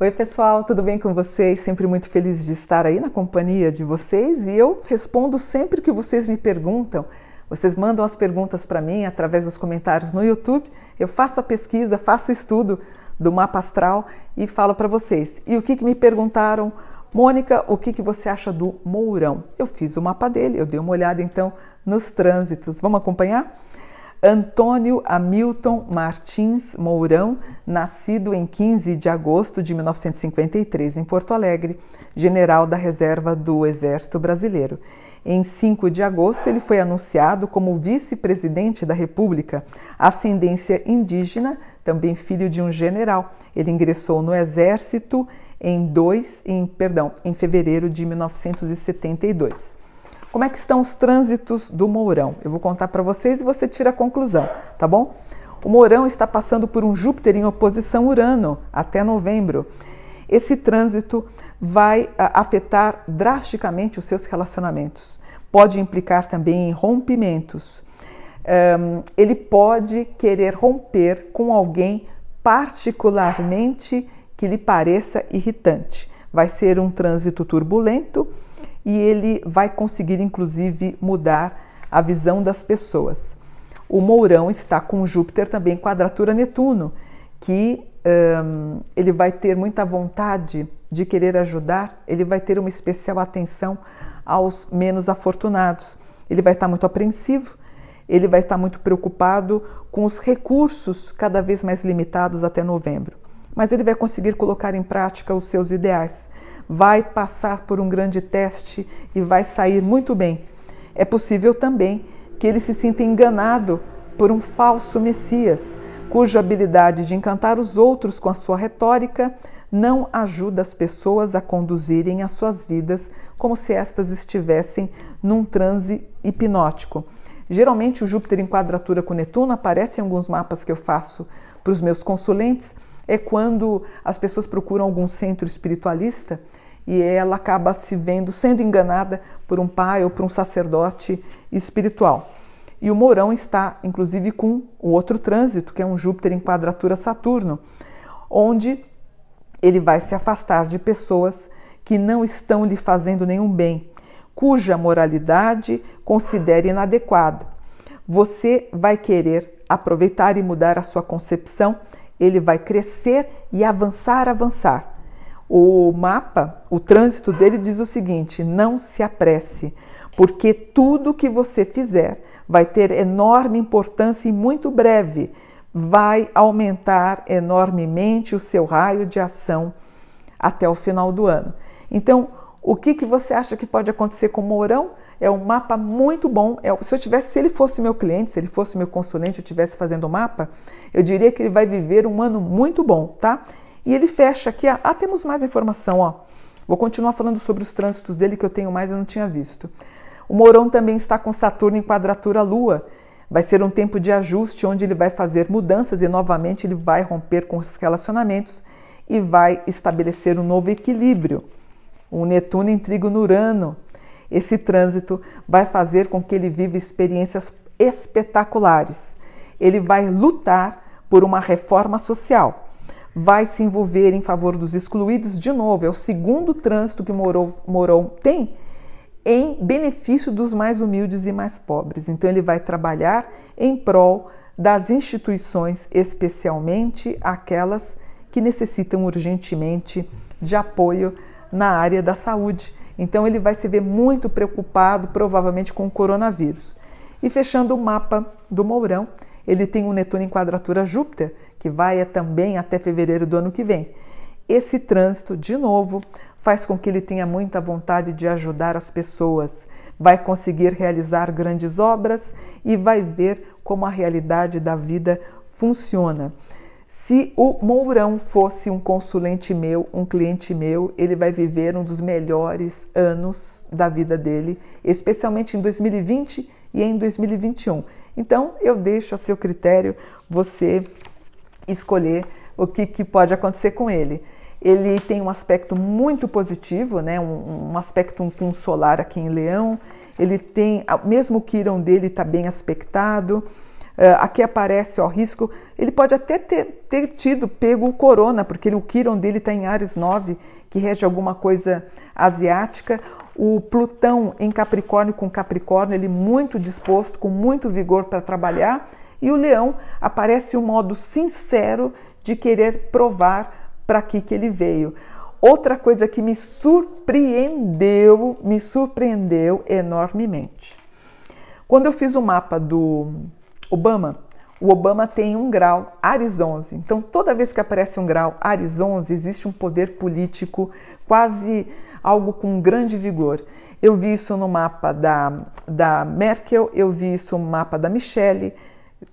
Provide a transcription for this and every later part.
Oi, pessoal, tudo bem com vocês? Sempre muito feliz de estar aí na companhia de vocês e eu respondo sempre que vocês me perguntam. Vocês mandam as perguntas para mim através dos comentários no YouTube. Eu faço a pesquisa, faço o estudo do mapa astral e falo para vocês. E o que, que me perguntaram? Mônica, o que, que você acha do Mourão? Eu fiz o mapa dele, eu dei uma olhada então nos trânsitos. Vamos acompanhar? Antônio Hamilton Martins Mourão, nascido em 15 de agosto de 1953 em Porto Alegre, general da reserva do Exército Brasileiro. Em 5 de agosto, ele foi anunciado como vice-presidente da República, ascendência indígena, também filho de um general. Ele ingressou no Exército em, dois, em, perdão, em fevereiro de 1972. Como é que estão os trânsitos do Mourão? Eu vou contar para vocês e você tira a conclusão, tá bom? O Mourão está passando por um Júpiter em oposição Urano até novembro. Esse trânsito vai ah, afetar drasticamente os seus relacionamentos. Pode implicar também em rompimentos. Um, ele pode querer romper com alguém particularmente que lhe pareça irritante. Vai ser um trânsito turbulento e ele vai conseguir, inclusive, mudar a visão das pessoas. O Mourão está com Júpiter também, quadratura Netuno, que um, ele vai ter muita vontade de querer ajudar, ele vai ter uma especial atenção aos menos afortunados. Ele vai estar muito apreensivo, ele vai estar muito preocupado com os recursos cada vez mais limitados até novembro. Mas ele vai conseguir colocar em prática os seus ideais vai passar por um grande teste e vai sair muito bem. É possível também que ele se sinta enganado por um falso Messias, cuja habilidade de encantar os outros com a sua retórica não ajuda as pessoas a conduzirem as suas vidas como se estas estivessem num transe hipnótico. Geralmente, o Júpiter em quadratura com Netuno aparece em alguns mapas que eu faço para os meus consulentes é quando as pessoas procuram algum centro espiritualista e ela acaba se vendo sendo enganada por um pai ou por um sacerdote espiritual. E o Mourão está, inclusive, com o outro trânsito, que é um Júpiter em quadratura Saturno, onde ele vai se afastar de pessoas que não estão lhe fazendo nenhum bem, cuja moralidade considere inadequada. Você vai querer aproveitar e mudar a sua concepção ele vai crescer e avançar, avançar. O mapa, o trânsito dele diz o seguinte: não se apresse, porque tudo que você fizer vai ter enorme importância e muito breve vai aumentar enormemente o seu raio de ação até o final do ano. Então, o que, que você acha que pode acontecer com o Mourão? É um mapa muito bom. É, se eu tivesse, se ele fosse meu cliente, se ele fosse meu consulente, eu estivesse fazendo o mapa, eu diria que ele vai viver um ano muito bom, tá? E ele fecha aqui. Ah, temos mais informação, ó. Vou continuar falando sobre os trânsitos dele que eu tenho mais, eu não tinha visto. O Mourão também está com Saturno em quadratura à Lua. Vai ser um tempo de ajuste onde ele vai fazer mudanças e novamente ele vai romper com os relacionamentos e vai estabelecer um novo equilíbrio um Netuno em no Urano. Esse trânsito vai fazer com que ele viva experiências espetaculares. Ele vai lutar por uma reforma social, vai se envolver em favor dos excluídos de novo. É o segundo trânsito que Moron tem em benefício dos mais humildes e mais pobres. Então ele vai trabalhar em prol das instituições, especialmente aquelas que necessitam urgentemente de apoio na área da saúde. Então ele vai se ver muito preocupado, provavelmente, com o coronavírus. E fechando o mapa do Mourão, ele tem um Netuno em quadratura Júpiter, que vai é também até fevereiro do ano que vem. Esse trânsito, de novo, faz com que ele tenha muita vontade de ajudar as pessoas, vai conseguir realizar grandes obras e vai ver como a realidade da vida funciona. Se o Mourão fosse um consulente meu, um cliente meu, ele vai viver um dos melhores anos da vida dele, especialmente em 2020 e em 2021. Então, eu deixo a seu critério você escolher o que, que pode acontecer com ele. Ele tem um aspecto muito positivo, né? um, um aspecto com um, solar aqui em Leão. Ele tem, mesmo o Quirón dele está bem aspectado. Eh, aqui aparece o risco. Ele pode até ter, ter, tido pego o corona, porque o Quiron dele está em Ares 9, que rege alguma coisa asiática. O Plutão em Capricórnio com Capricórnio, ele muito disposto, com muito vigor para trabalhar. E o Leão aparece o um modo sincero de querer provar para que, que ele veio. Outra coisa que me surpreendeu, me surpreendeu enormemente. Quando eu fiz o mapa do Obama. O Obama tem um grau, Ares 11. Então, toda vez que aparece um grau, Ares 11, existe um poder político, quase algo com grande vigor. Eu vi isso no mapa da, da Merkel, eu vi isso no mapa da Michelle,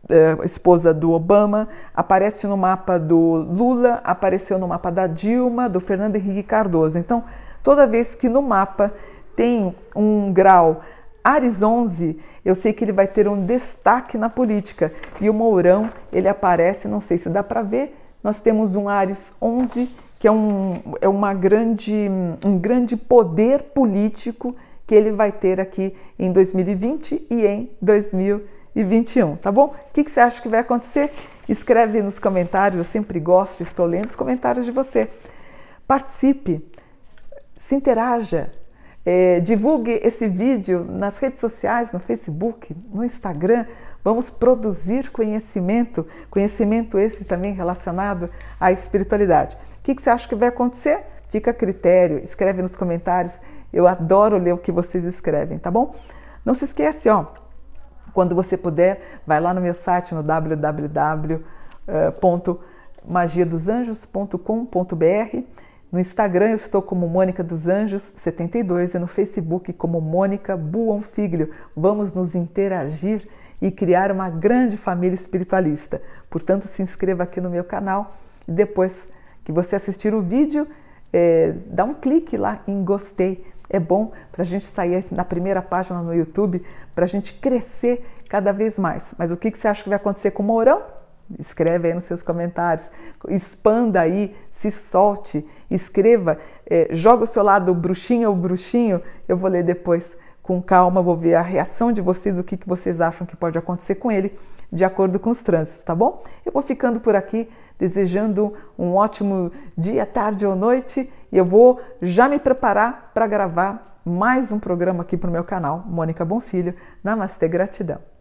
eh, esposa do Obama, aparece no mapa do Lula, apareceu no mapa da Dilma, do Fernando Henrique Cardoso. Então, toda vez que no mapa tem um grau Ares 11, eu sei que ele vai ter um destaque na política. E o Mourão, ele aparece, não sei se dá para ver, nós temos um Ares 11, que é, um, é uma grande, um grande poder político que ele vai ter aqui em 2020 e em 2021, tá bom? O que, que você acha que vai acontecer? Escreve nos comentários, eu sempre gosto, estou lendo os comentários de você. Participe, se interaja, é, divulgue esse vídeo nas redes sociais, no Facebook, no Instagram. Vamos produzir conhecimento, conhecimento esse também relacionado à espiritualidade. O que, que você acha que vai acontecer? Fica a critério, escreve nos comentários. Eu adoro ler o que vocês escrevem, tá bom? Não se esquece, ó, quando você puder, vai lá no meu site no www.magiadosanjos.com.br eh, no Instagram eu estou como Mônica dos Anjos 72 e no Facebook como Mônica Buonfiglio. Vamos nos interagir e criar uma grande família espiritualista. Portanto, se inscreva aqui no meu canal e depois que você assistir o vídeo, é, dá um clique lá em gostei. É bom para a gente sair na primeira página no YouTube, para a gente crescer cada vez mais. Mas o que, que você acha que vai acontecer com o Mourão? Escreve aí nos seus comentários, expanda aí, se solte, escreva, é, joga o seu lado bruxinho ou bruxinho, eu vou ler depois com calma, vou ver a reação de vocês, o que, que vocês acham que pode acontecer com ele, de acordo com os trânsitos, tá bom? Eu vou ficando por aqui, desejando um ótimo dia, tarde ou noite, e eu vou já me preparar para gravar mais um programa aqui para o meu canal, Mônica Bonfilho. Namastê, gratidão!